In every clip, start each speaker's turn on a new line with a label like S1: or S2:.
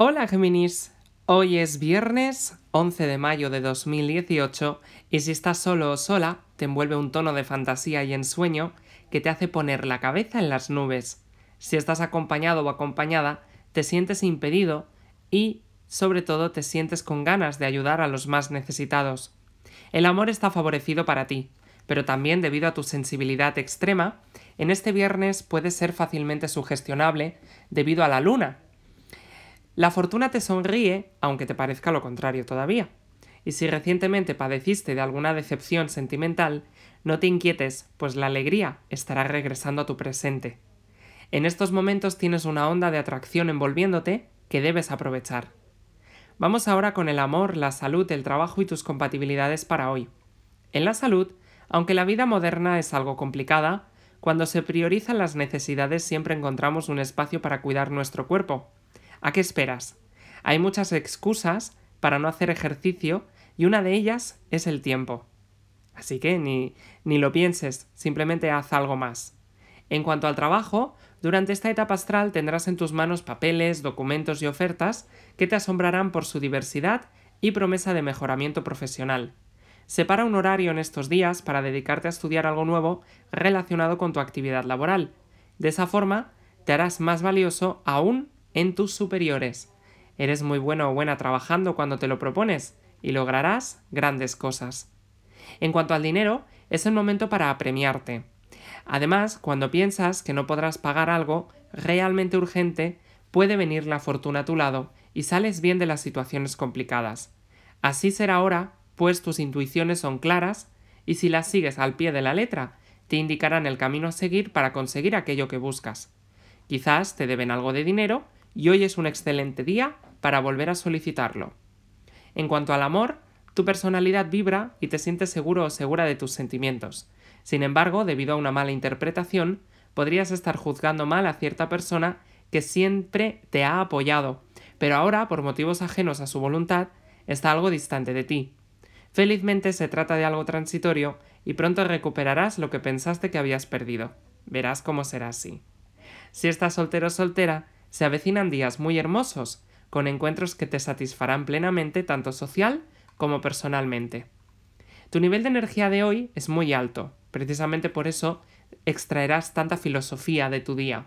S1: Hola Géminis, hoy es viernes 11 de mayo de 2018 y si estás solo o sola, te envuelve un tono de fantasía y ensueño que te hace poner la cabeza en las nubes. Si estás acompañado o acompañada, te sientes impedido y, sobre todo, te sientes con ganas de ayudar a los más necesitados. El amor está favorecido para ti, pero también debido a tu sensibilidad extrema, en este viernes puede ser fácilmente sugestionable debido a la luna, la fortuna te sonríe, aunque te parezca lo contrario todavía. Y si recientemente padeciste de alguna decepción sentimental, no te inquietes, pues la alegría estará regresando a tu presente. En estos momentos tienes una onda de atracción envolviéndote que debes aprovechar. Vamos ahora con el amor, la salud, el trabajo y tus compatibilidades para hoy. En la salud, aunque la vida moderna es algo complicada, cuando se priorizan las necesidades siempre encontramos un espacio para cuidar nuestro cuerpo, ¿A qué esperas? Hay muchas excusas para no hacer ejercicio y una de ellas es el tiempo. Así que ni, ni lo pienses, simplemente haz algo más. En cuanto al trabajo, durante esta etapa astral tendrás en tus manos papeles, documentos y ofertas que te asombrarán por su diversidad y promesa de mejoramiento profesional. Separa un horario en estos días para dedicarte a estudiar algo nuevo relacionado con tu actividad laboral. De esa forma, te harás más valioso aún en tus superiores. Eres muy bueno o buena trabajando cuando te lo propones y lograrás grandes cosas. En cuanto al dinero, es el momento para apremiarte. Además, cuando piensas que no podrás pagar algo realmente urgente, puede venir la fortuna a tu lado y sales bien de las situaciones complicadas. Así será ahora, pues tus intuiciones son claras y si las sigues al pie de la letra, te indicarán el camino a seguir para conseguir aquello que buscas. Quizás te deben algo de dinero y hoy es un excelente día para volver a solicitarlo. En cuanto al amor, tu personalidad vibra y te sientes seguro o segura de tus sentimientos. Sin embargo, debido a una mala interpretación, podrías estar juzgando mal a cierta persona que siempre te ha apoyado, pero ahora, por motivos ajenos a su voluntad, está algo distante de ti. Felizmente se trata de algo transitorio y pronto recuperarás lo que pensaste que habías perdido. Verás cómo será así. Si estás soltero o soltera, se avecinan días muy hermosos, con encuentros que te satisfarán plenamente tanto social como personalmente. Tu nivel de energía de hoy es muy alto, precisamente por eso extraerás tanta filosofía de tu día.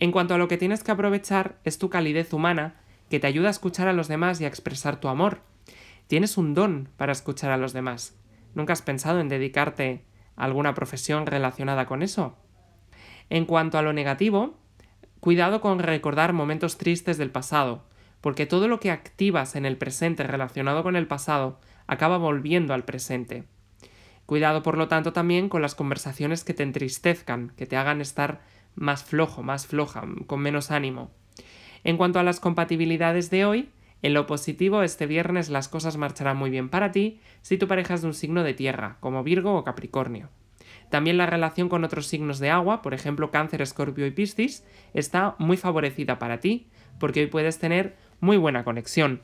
S1: En cuanto a lo que tienes que aprovechar es tu calidez humana, que te ayuda a escuchar a los demás y a expresar tu amor. Tienes un don para escuchar a los demás. ¿Nunca has pensado en dedicarte a alguna profesión relacionada con eso? En cuanto a lo negativo, Cuidado con recordar momentos tristes del pasado, porque todo lo que activas en el presente relacionado con el pasado acaba volviendo al presente. Cuidado, por lo tanto, también con las conversaciones que te entristezcan, que te hagan estar más flojo, más floja, con menos ánimo. En cuanto a las compatibilidades de hoy, en lo positivo, este viernes las cosas marcharán muy bien para ti si tu pareja es de un signo de tierra, como Virgo o Capricornio. También la relación con otros signos de agua, por ejemplo cáncer, escorpio y piscis, está muy favorecida para ti, porque hoy puedes tener muy buena conexión.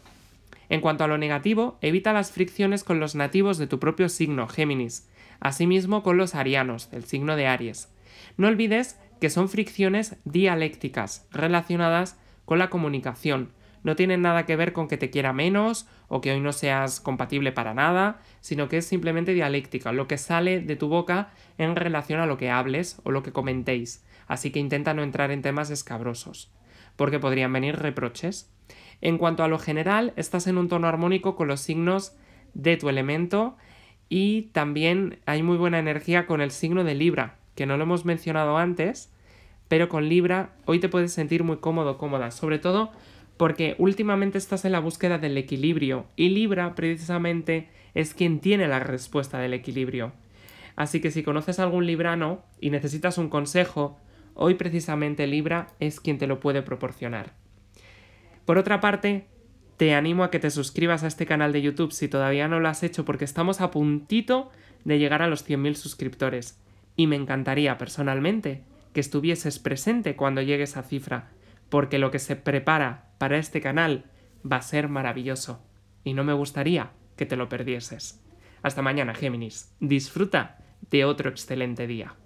S1: En cuanto a lo negativo, evita las fricciones con los nativos de tu propio signo, Géminis, asimismo con los arianos, el signo de Aries. No olvides que son fricciones dialécticas relacionadas con la comunicación, no tiene nada que ver con que te quiera menos o que hoy no seas compatible para nada, sino que es simplemente dialéctica, lo que sale de tu boca en relación a lo que hables o lo que comentéis. Así que intenta no entrar en temas escabrosos, porque podrían venir reproches. En cuanto a lo general, estás en un tono armónico con los signos de tu elemento y también hay muy buena energía con el signo de Libra, que no lo hemos mencionado antes, pero con Libra hoy te puedes sentir muy cómodo, cómoda, sobre todo porque últimamente estás en la búsqueda del equilibrio y Libra precisamente es quien tiene la respuesta del equilibrio. Así que si conoces a algún librano y necesitas un consejo, hoy precisamente Libra es quien te lo puede proporcionar. Por otra parte, te animo a que te suscribas a este canal de YouTube si todavía no lo has hecho porque estamos a puntito de llegar a los 100.000 suscriptores. Y me encantaría personalmente que estuvieses presente cuando llegue esa cifra, porque lo que se prepara para este canal va a ser maravilloso y no me gustaría que te lo perdieses. Hasta mañana, Géminis. Disfruta de otro excelente día.